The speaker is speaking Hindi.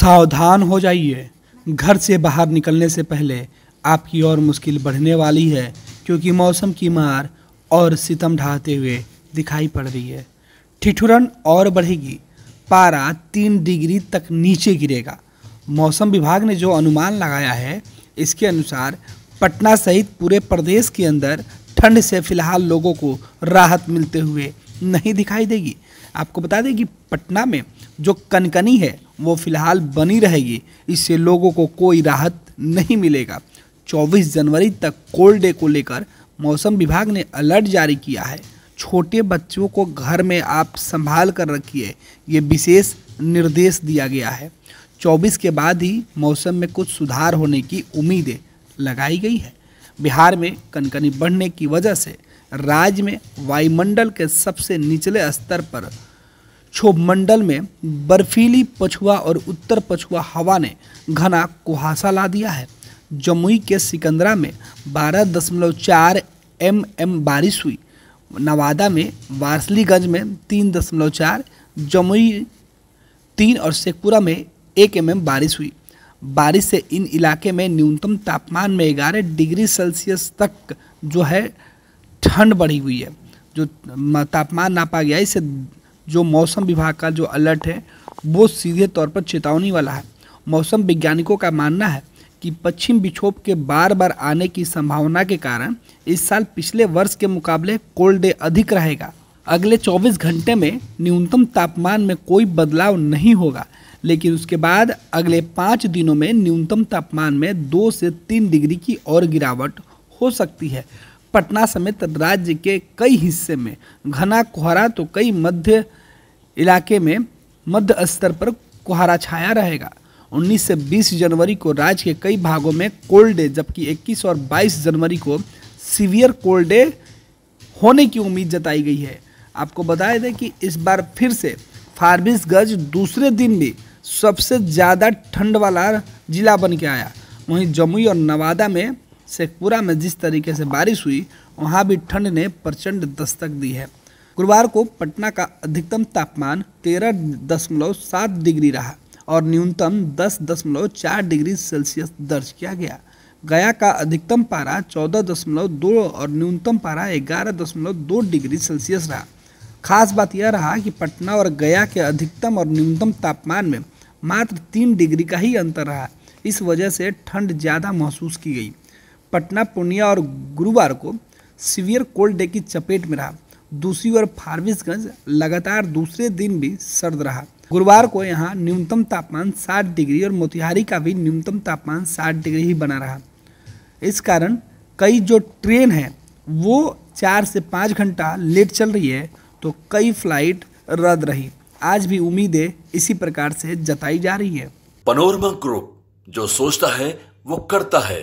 सावधान हो जाइए घर से बाहर निकलने से पहले आपकी और मुश्किल बढ़ने वाली है क्योंकि मौसम की मार और सितम ढाते हुए दिखाई पड़ रही है ठिठुरन और बढ़ेगी पारा तीन डिग्री तक नीचे गिरेगा मौसम विभाग ने जो अनुमान लगाया है इसके अनुसार पटना सहित पूरे प्रदेश के अंदर ठंड से फिलहाल लोगों को राहत मिलते हुए नहीं दिखाई देगी आपको बता दें कि पटना में जो कनकनी है वो फिलहाल बनी रहेगी इससे लोगों को कोई राहत नहीं मिलेगा 24 जनवरी तक कोल्ड डे को लेकर मौसम विभाग ने अलर्ट जारी किया है छोटे बच्चों को घर में आप संभाल कर रखिए ये विशेष निर्देश दिया गया है 24 के बाद ही मौसम में कुछ सुधार होने की उम्मीदें लगाई गई है बिहार में कनकनी बढ़ने की वजह से राज्य में वायुमंडल के सबसे निचले स्तर पर मंडल में बर्फीली पछुआ और उत्तर पछुआ हवा ने घना कुहासा ला दिया है जमुई के सिकंदरा में 12.4 दशमलव चार एम एम बारिश हुई नवादा में वारसलीगंज में तीन दशमलव चार जमुई तीन और शेखपुरा में एक एम एम बारिश हुई बारिश से इन इलाके में न्यूनतम तापमान में ग्यारह डिग्री सेल्सियस तक जो है ठंड बढ़ी हुई है जो तापमान नापा गया इससे जो मौसम विभाग का जो अलर्ट है वो सीधे तौर पर चेतावनी वाला है मौसम वैज्ञानिकों का मानना है कि पश्चिम विक्षोभ के बार बार आने की संभावना के कारण इस साल पिछले वर्ष के मुकाबले कोल्ड डे अधिक रहेगा अगले 24 घंटे में न्यूनतम तापमान में कोई बदलाव नहीं होगा लेकिन उसके बाद अगले पाँच दिनों में न्यूनतम तापमान में दो से तीन डिग्री की और गिरावट हो सकती है पटना समेत राज्य के कई हिस्से में घना कोहरा तो कई मध्य इलाके में मध्य स्तर पर कोहरा छाया रहेगा 19 से 20 जनवरी को राज्य के कई भागों में कोल्ड डे जबकि 21 और 22 जनवरी को सीवियर कोल्ड डे होने की उम्मीद जताई गई है आपको बताया दें कि इस बार फिर से फारबिसगंज दूसरे दिन भी सबसे ज़्यादा ठंड वाला जिला बन के आया वहीं जमुई और नवादा में शेखपुरा में जिस तरीके से बारिश हुई वहाँ भी ठंड ने प्रचंड दस्तक दी है गुरुवार को पटना का अधिकतम तापमान तेरह दशमलव सात डिग्री रहा और न्यूनतम दस दशमलव चार डिग्री सेल्सियस दर्ज किया गया गया का अधिकतम पारा चौदह दशमलव दो और न्यूनतम पारा ग्यारह दशमलव दो डिग्री सेल्सियस रहा खास बात यह रहा कि पटना और गया के अधिकतम और न्यूनतम तापमान में मात्र तीन डिग्री का ही अंतर रहा इस वजह से ठंड ज़्यादा महसूस की गई पटना पूर्णिया और गुरुवार को सीवियर कोल्ड डे की चपेट में रहा दूसरी ओर फारबिसगंज लगातार दूसरे दिन भी सर्द रहा गुरुवार को यहाँ न्यूनतम तापमान 60 डिग्री और मोतिहारी का भी न्यूनतम तापमान 60 डिग्री ही बना रहा इस कारण कई जो ट्रेन है वो चार से पाँच घंटा लेट चल रही है तो कई फ्लाइट रद्द रही आज भी उम्मीदें इसी प्रकार से जताई जा रही है पनोरमा ग्रुप जो सोचता है वो करता है